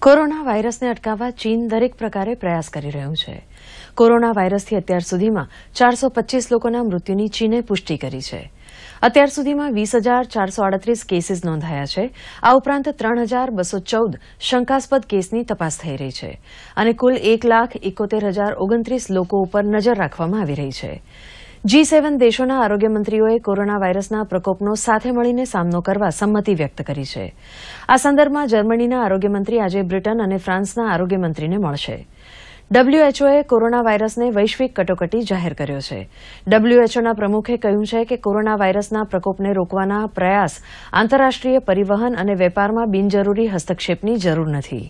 corona વાયરસને અટકાવવા ચીન દરેક પ્રકારે પ્રયાસ કરી રહ્યું છે કોરોના વાયરસથી અત્યાર સુધીમાં ચારસો પચીસ લોકોના મૃત્યુની ચીને પુષ્ટિ કરી છે અત્યાર સુધીમાં વીસ હજાર ચારસો આડત્રીસ કેસીસ નોંધાયા છે આ ઉપરાંત ત્રણ હજાર બસો ચૌદ શંકાસ્પદ કેસની તપાસ થઈ રહી છે અને કુલ એક લાખ એકોતેર હજાર ઓગણત્રીસ લોકો ઉપર નજર રાખવામાં આવી રહી છે જી સેવન દેશોના આરોગ્યમંત્રીઓએ કોરોના વાયરસના પ્રકોપનો સાથે મળીને સામનો કરવા સંમતિ વ્યક્ત કરી છે આ સંદર્ભમાં જર્મનીના આરોગ્યમંત્રી આજે બ્રિટન અને ફ્રાન્સના આરોગ્યમંત્રીને મળશે ડબ્લ્યુએચઓએ કોરોના વાયરસને વૈશ્વિક કટોકટી જાહેર કર્યો છે ડબ્લ્યુએચઓના પ્રમુખે કહ્યું છે કે કોરોના વાયરસના પ્રકોપને રોકવાના પ્રયાસ આંતરરાષ્ટ્રીય પરિવહન અને વેપારમાં બિનજરૂરી હસ્તક્ષેપની જરૂર નથી